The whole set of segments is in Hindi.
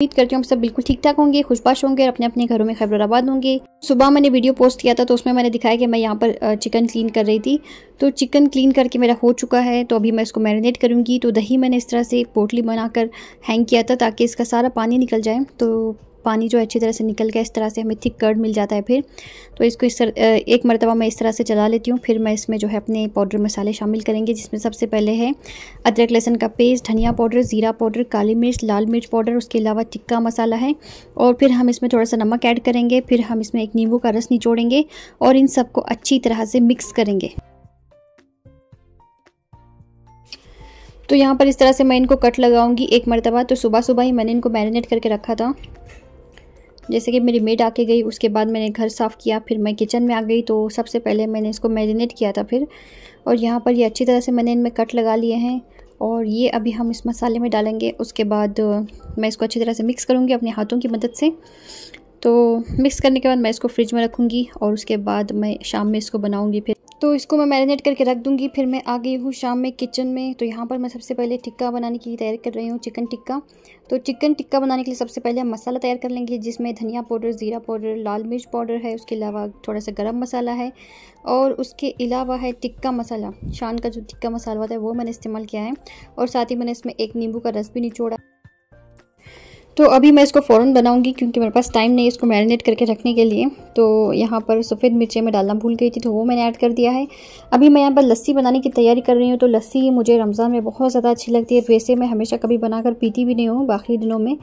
उम्मीद करती हूँ आप सब बिल्कुल ठीक ठाक होंगे खुशबाश होंगे और अपने अपने घरों में खैबराबाद होंगे सुबह मैंने वीडियो पोस्ट किया था तो उसमें मैंने दिखाया कि मैं यहाँ पर चिकन क्लीन कर रही थी तो चिकन क्लीन करके मेरा हो चुका है तो अभी मैं इसको मैरिनेट करूँगी तो दही मैंने इस तरह से एक पोटली बनाकर हैंग किया था ताकि इसका सारा पानी निकल जाए तो पानी जो अच्छी तरह से निकल गया इस तरह से हमें थिक कर्ड मिल जाता है फिर तो इसको इस तरह एक मरतबा मैं इस तरह से चला लेती हूँ फिर मैं इसमें जो है अपने पाउडर मसाले शामिल करेंगे जिसमें सबसे पहले है अदरक लहसन का पेस्ट धनिया पाउडर ज़ीरा पाउडर काली मिर्च लाल मिर्च पाउडर उसके अलावा टिक्का मसाला है और फिर हम इसमें थोड़ा सा नमक ऐड करेंगे फिर हम इसमें एक नींबू का रस निचोड़ेंगे और इन सबको अच्छी तरह से मिक्स करेंगे तो यहाँ पर इस तरह से मैं इनको कट लगाऊंगी एक मरतबा तो सुबह सुबह ही मैंने इनको मैरिनेट करके रखा था जैसे कि मेरी मेड आके गई उसके बाद मैंने घर साफ़ किया फिर मैं किचन में आ गई तो सबसे पहले मैंने इसको मैरिनेट किया था फिर और यहाँ पर ये अच्छी तरह से मैंने इनमें कट लगा लिए हैं और ये अभी हम इस मसाले में डालेंगे उसके बाद मैं इसको अच्छी तरह से मिक्स करूँगी अपने हाथों की मदद से तो मिक्स करने के बाद मैं इसको फ्रिज में रखूँगी और उसके बाद मैं शाम में इसको बनाऊँगी फिर तो इसको मैं मैरिनेट करके रख दूँगी फिर मैं आ गई हूँ शाम में किचन में तो यहाँ पर मैं सबसे पहले टिक्का बनाने की तैयारी कर रही हूँ चिकन टिक्का तो चिकन टिक्का बनाने के लिए सबसे पहले हम मसाला तैयार कर लेंगे जिसमें धनिया पाउडर ज़ीरा पाउडर लाल मिर्च पाउडर है उसके अलावा थोड़ा सा गर्म मसाला है और उसके अलावा है टिक्का मसाला शान का जो टिक्का मसाला होता है वो मैंने इस्तेमाल किया है और साथ ही मैंने इसमें एक नींबू का रस भी निचोड़ा तो अभी मैं इसको फ़ौरन बनाऊंगी क्योंकि मेरे पास टाइम नहीं है इसको मैरिनेट करके रखने के लिए तो यहाँ पर सफ़ेद मिर्चें मैं डालना भूल गई थी तो वो मैंने ऐड कर दिया है अभी मैं यहाँ पर लस्सी बनाने की तैयारी कर रही हूँ तो लस्सी मुझे रमज़ान में बहुत ज़्यादा अच्छी लगती है वैसे तो मैं हमेशा कभी बनाकर पीती भी नहीं हूँ बाकी दिनों में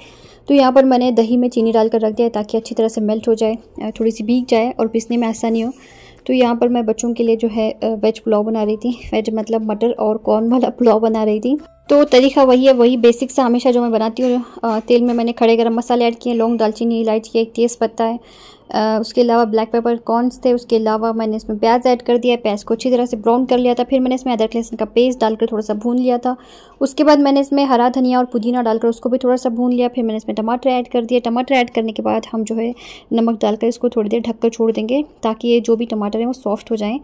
तो यहाँ पर मैंने दही में चीनी डालकर रख दिया ताकि अच्छी तरह से मेल्ट हो जाए थोड़ी सी भीग जाए और पीसने में आसानी हो तो यहाँ पर मैं बच्चों के लिए जो है वेज पुलाव बना रही थी वेज मतलब मटर और कॉर्न वाला पुलाव बना रही थी तो तरीका वही है वही बेसिक सा हमेशा जो मैं बनाती हूँ तेल में मैंने खड़े गरम मसाले ऐड किए लौंग दालचीनी इलायची एक तेज़ पत्ता है आ, उसके अलावा ब्लैक पेपर कॉर्नस थे उसके अलावा मैंने इसमें प्याज ऐड कर दिया प्याज को अच्छी तरह से ब्राउन कर लिया था फिर मैंने इसमें अदरक लहसुन का पेस्ट डालकर थोड़ा सा भून लिया था उसके बाद मैंने इसमें हरा धनिया और पुदीना डालकर उसको भी थोड़ा सा भून लिया फिर मैंने इसमें टमाटर ऐड कर दिया टमाटर ऐड करने के बाद हम जो है नमक डालकर इसको थोड़ी देर ढककर छोड़ देंगे ताकि ये जो भी टमाटर हैं वो सॉफ्ट हो जाएँ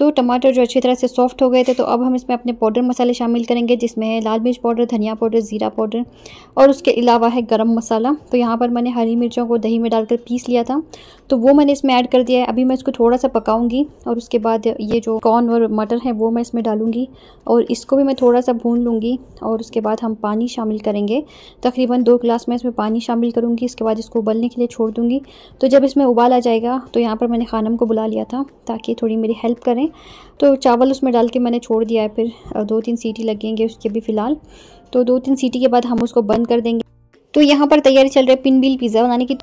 तो टमाटर जो अच्छी तरह से सॉफ्ट हो गए थे तो अब हम इसमें अपने पाउडर मसाले शामिल करेंगे जिसमें है लाल मिर्च पाउडर धनिया पाउडर ज़ीरा पाउडर और उसके अलावा है गरम मसाला तो यहाँ पर मैंने हरी मिर्चों को दही में डालकर पीस लिया था तो वो मैंने इसमें ऐड कर दिया है अभी मैं इसको थोड़ा सा पकाऊँगी और उसके बाद ये जो कॉर्न और मटर है वो मैं इसमें डालूँगी और इसको भी मैं थोड़ा सा भून लूँगी और उसके बाद हम पानी शामिल करेंगे तकरीबन दो गिलास मैं इसमें पानी शामिल करूँगी इसके बाद इसको उबलने के लिए छोड़ दूँगी तो जब इसमें उबाल आ जाएगा तो यहाँ पर मैंने खानम को बुला लिया था ताकि थोड़ी मेरी हेल्प करें तो चावल उसमें डाल के मैंने छोड़ दिया है फिर दो तीन सीटी लगेंगे उसके भी फ़िलहाल तो दो तीन सीटी के बाद हम उसको बंद कर देंगे तो यहाँ पर तैयारी चल रही है पिन बिल पिज़्ज़ा बनाने की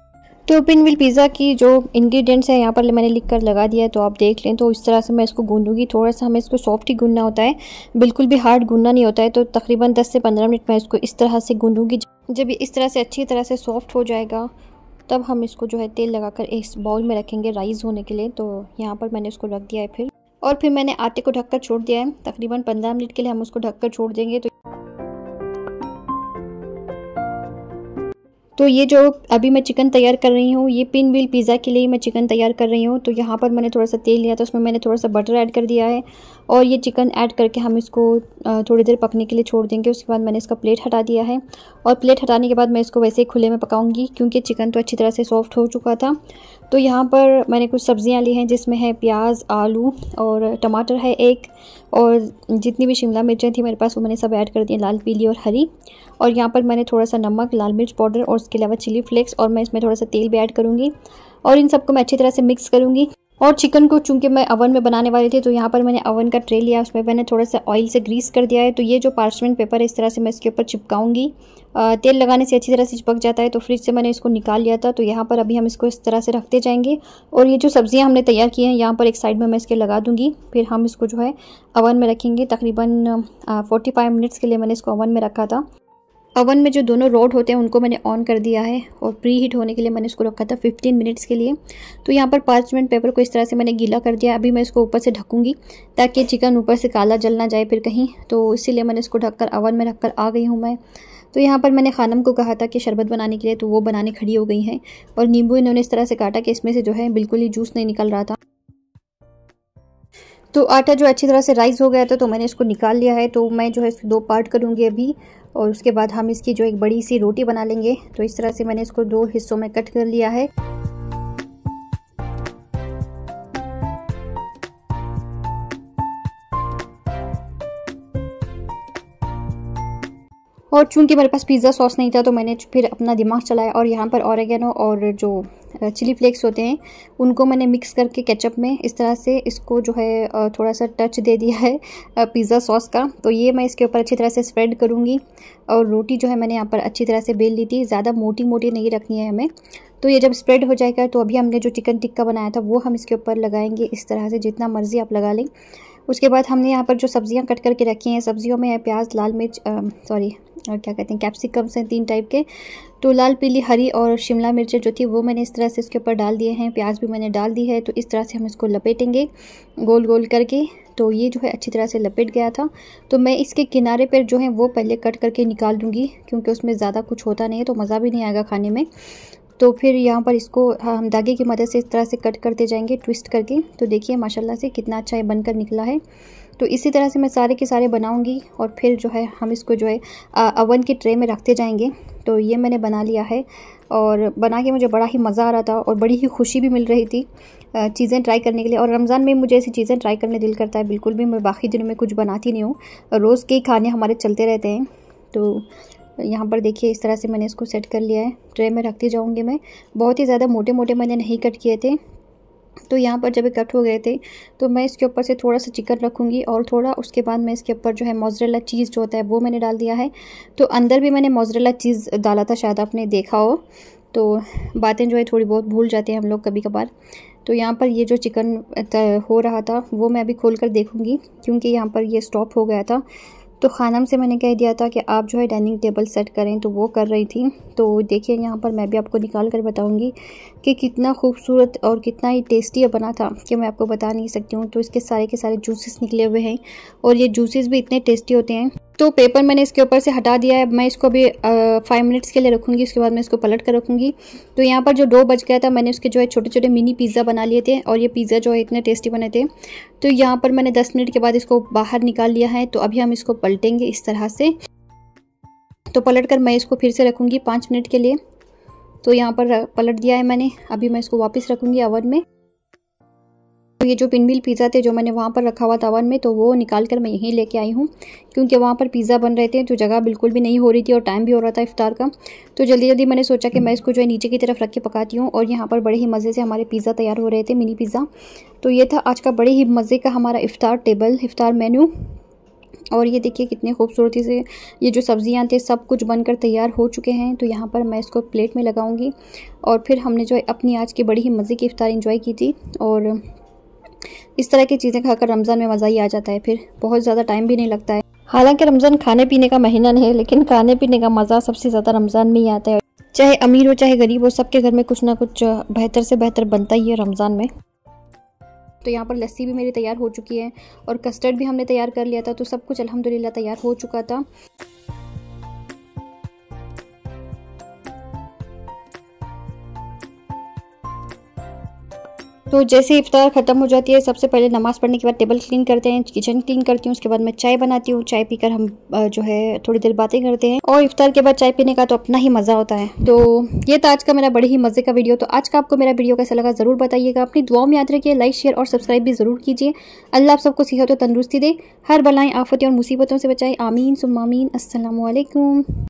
तो पिन बिल पिज़्ज़ा की जो इंग्रेडिएंट्स है यहाँ पर मैंने लिख कर लगा दिया है तो आप देख लें तो इस तरह से मैं इसको गूँगी थोड़ा सा हमें इसको सॉफ्ट ही गूंदना होता है बिल्कुल भी हार्ड गूंदना नहीं होता है तो तकरीबन 10 से 15 मिनट मैं इसको इस तरह से गूँगी जब इस तरह से अच्छी तरह से सॉफ्ट हो जाएगा तब हम इसको जो है तेल लगाकर इस बाउल में रखेंगे राइस होने के लिए तो यहाँ पर मैंने उसको रख दिया है फिर और फिर मैंने आटे को ढककर छोड़ दिया है तकरीबन पंद्रह मिनट के लिए हम उसको ढककर छोड़ देंगे तो तो ये जो अभी मैं चिकन तैयार कर रही हूँ ये पिन व्हील पिज़्ज़ा के लिए मैं चिकन तैयार कर रही हूँ तो यहाँ पर मैंने थोड़ा सा तेल लिया था उसमें मैंने थोड़ा सा बटर ऐड कर दिया है और ये चिकन ऐड करके हम इसको थोड़ी देर पकने के लिए छोड़ देंगे उसके बाद मैंने इसका प्लेट हटा दिया है और प्लेट हटाने के बाद मैं इसको वैसे ही खुले में पकाऊंगी क्योंकि चिकन तो अच्छी तरह से सॉफ्ट हो चुका था तो यहाँ पर मैंने कुछ सब्ज़ियाँ ली हैं जिसमें है प्याज आलू और टमाटर है एक और जितनी भी शिमला मिर्चें थी मेरे पास वो मैंने सब ऐड कर दिए लाल पीली और हरी और यहाँ पर मैंने थोड़ा सा नमक लाल मिर्च पाउडर और उसके अलावा चिली फ्लेक्स और मैं इसमें थोड़ा सा तेल भी ऐड करूँगी और इन सबको मैं अच्छी तरह से मिक्स करूँगी और चिकन को चूंकि मैं अवन में बनाने वाली थी तो यहाँ पर मैंने अवन का ट्रे लिया उसमें मैंने थोड़ा सा ऑयल से ग्रीस कर दिया है तो ये जो पार्चमेंट पेपर है इस तरह से मैं इसके ऊपर चिपकाऊंगी तेल लगाने से अच्छी तरह से चिपक जाता है तो फ्रिज से मैंने इसको निकाल लिया था तो यहाँ पर अभी हम इसको इस तरह से रखते जाएंगे और ये जो सब्ज़ियाँ हमने तैयार की हैं यहाँ पर एक साइड में मैं इसके लगा दूँगी फिर हम इसको जो है अवन में रखेंगे तकरीबन फोर्टी मिनट्स के लिए मैंने इसको अवन में रखा था अवन में जो दोनों रोड होते हैं उनको मैंने ऑन कर दिया है और प्री हीट होने के लिए मैंने इसको रखा था 15 मिनट्स के लिए तो यहाँ पर पार्चमेंट पेपर को इस तरह से मैंने गीला कर दिया अभी मैं इसको ऊपर से ढकूँगी ताकि चिकन ऊपर से काला जल ना जाए फिर कहीं तो इसीलिए मैंने इसको ढककर अवन में रख कर आ गई हूँ मैं तो यहाँ पर मैंने खानम को कहा था कि शरबत बनाने के लिए तो वो बनाने खड़ी हो गई हैं और नींबू इन्होंने इस तरह से काटा कि इसमें से जो है बिल्कुल ही जूस नहीं निकल रहा था तो आटा जो अच्छी तरह से राइस हो गया था तो मैंने इसको निकाल लिया है तो मैं जो है इसको दो पार्ट करूँगी अभी और उसके बाद हम इसकी जो एक बड़ी सी रोटी बना लेंगे तो इस तरह से मैंने इसको दो हिस्सों में कट कर लिया है और चूंकि मेरे पास पिज़्ज़ा सॉस नहीं था तो मैंने फिर अपना दिमाग चलाया और यहाँ पर औरगेनो और जो चिली फ्लेक्स होते हैं उनको मैंने मिक्स करके केचप में इस तरह से इसको जो है थोड़ा सा टच दे दिया है पिज़्ज़ा सॉस का तो ये मैं इसके ऊपर अच्छी तरह से स्प्रेड करूँगी और रोटी जो है मैंने यहाँ पर अच्छी तरह से बेल ली थी ज़्यादा मोटी मोटी नहीं रखनी है हमें तो ये जब स्प्रेड हो जाएगा तो अभी हमने जो चिकन टिक्का बनाया था वो हम इसके ऊपर लगाएंगे इस तरह से जितना मर्ज़ी आप लगा लें उसके बाद हमने यहाँ पर जो सब्ज़ियाँ कट करके रखी हैं सब्ज़ियों में है प्याज लाल मिर्च सॉरी क्या कहते हैं कैप्सिकम्स हैं तीन टाइप के तो लाल पीली हरी और शिमला मिर्चें जो थी वो मैंने इस तरह से इसके ऊपर डाल दिए हैं प्याज भी मैंने डाल दी है तो इस तरह से हम इसको लपेटेंगे गोल गोल करके तो ये जो है अच्छी तरह से लपेट गया था तो मैं इसके किनारे पर जो है वो पहले कट करके निकाल दूँगी क्योंकि उसमें ज़्यादा कुछ होता नहीं है तो मज़ा भी नहीं आएगा खाने में तो फिर यहाँ पर इसको हाँ, हम धागे की मदद से इस तरह से कट करते जाएंगे ट्विस्ट करके तो देखिए माशाल्लाह से कितना अच्छा ये बनकर निकला है तो इसी तरह से मैं सारे के सारे बनाऊंगी और फिर जो है हम इसको जो है अवन की ट्रे में रखते जाएंगे तो ये मैंने बना लिया है और बना के मुझे बड़ा ही मज़ा आ रहा था और बड़ी ही खुशी भी मिल रही थी चीज़ें ट्राई करने के लिए और रमज़ान में मुझे ऐसी चीज़ें ट्राई करने दिल करता है बिल्कुल भी मैं बाकी दिनों में कुछ बनाती नहीं हूँ रोज़ के खाने हमारे चलते रहते हैं तो यहाँ पर देखिए इस तरह से मैंने इसको सेट कर लिया है ट्रे में रखती जाऊँगी मैं बहुत ही ज़्यादा मोटे मोटे मैंने नहीं कट किए थे तो यहाँ पर जब कट हो गए थे तो मैं इसके ऊपर से थोड़ा सा चिकन रखूँगी और थोड़ा उसके बाद मैं इसके ऊपर जो है मोजरेला चीज़ जो होता है वो मैंने डाल दिया है तो अंदर भी मैंने मोजरेला चीज़ डाला था शायद आपने देखा हो तो बातें जो है थोड़ी बहुत भूल जाते हैं हम लोग कभी कभार तो यहाँ पर ये जो चिकन हो रहा था वो मैं अभी खोल कर देखूँगी क्योंकि यहाँ पर ये स्टॉप हो गया था तो खानम से मैंने कह दिया था कि आप जो है डाइनिंग टेबल सेट करें तो वो कर रही थी तो देखिए यहाँ पर मैं भी आपको निकाल कर बताऊँगी कि कितना खूबसूरत और कितना ही टेस्टी बना था कि मैं आपको बता नहीं सकती हूँ तो इसके सारे के सारे जूसेस निकले हुए हैं और ये जूसेस भी इतने टेस्टी होते हैं तो पेपर मैंने इसके ऊपर से हटा दिया है मैं इसको अभी फाइव मिनट्स के लिए रखूँगी उसके बाद मैं इसको पलट कर रखूँगी तो यहाँ पर जो डो बच गया था मैंने उसके जो है छोटे छोटे मिनी पिज़्ज़ा बना लिए थे और ये पिज़्ज़ा जो है इतने टेस्टी बने थे तो यहाँ पर मैंने दस मिनट के बाद इसको बाहर निकाल लिया है तो अभी हम इसको पलटेंगे इस तरह से तो पलट कर मैं इसको फिर से रखूँगी पाँच मिनट के लिए तो यहाँ पर पलट दिया है मैंने अभी मैं इसको वापस रखूँगी अवन में ये जो पिन मिल पिज़्ज़ा थे जो मैंने वहाँ पर रखा हुआ था वन में तो वो निकाल कर मैं यहीं लेके आई हूँ क्योंकि वहाँ पर पिज़्ज़ा बन रहे थे तो जगह बिल्कुल भी नहीं हो रही थी और टाइम भी हो रहा था इफ्तार का तो जल्दी जल्दी मैंने सोचा कि मैं इसको जो है नीचे की तरफ रख के पकाती हूँ और यहाँ पर बड़े ही मज़े से हमारे पिज़्ज़ा तैयार हो रहे थे मिनी पिज़्ज़ा तो ये था आज का बड़े ही मज़े का हमारा इफ्तार टेबल इफ्तार मेन्यू और ये देखिए कितने खूबसूरती से ये जो सब्ज़ियाँ थे सब कुछ बनकर तैयार हो चुके हैं तो यहाँ पर मैं इसको प्लेट में लगाऊंगी और फिर हमने जो है अपनी आज की बड़ी ही मज़े की इफ्तार इंजॉय की थी और इस तरह की चीज़ें खाकर रमज़ान में मज़ा ही आ जाता है फिर बहुत ज़्यादा टाइम भी नहीं लगता है हालांकि रमज़ान खाने पीने का महीना नहीं है लेकिन खाने पीने का मज़ा सबसे ज़्यादा रमज़ान में ही आता है चाहे अमीर हो चाहे गरीब हो सबके घर में कुछ ना कुछ बेहतर से बेहतर बनता ही है रमज़ान में तो यहाँ पर लस्सी भी मेरी तैयार हो चुकी है और कस्टर्ड भी हमने तैयार कर लिया था तो सब कुछ अलहमदिल्ला तैयार हो चुका था तो जैसे इफ्तार ख़त्म हो जाती है सबसे पहले नमाज़ पढ़ने के बाद टेबल क्लीन करते हैं किचन क्लीन करती हूँ उसके बाद मैं चाय बनाती हूँ चाय पीकर हम जो है थोड़ी देर बातें करते हैं और इफ्तार के बाद चाय पीने का तो अपना ही मज़ा होता है तो ये था आज का मेरा बड़े ही मज़े का वीडियो तो आज का आपको मेरा वीडियो कैसा लगा ज़रूर बताइएगा अपनी दुआओं में याद रखिए लाइक शेयर और सब्सक्राइब भी ज़रूर कीजिए अल्लाह आप सबको सेहत और तंदुरुस्ती दे हर बलाएँ आफतें और मुसीबतों से बचाएँ आमीन सुमामीन असलकुम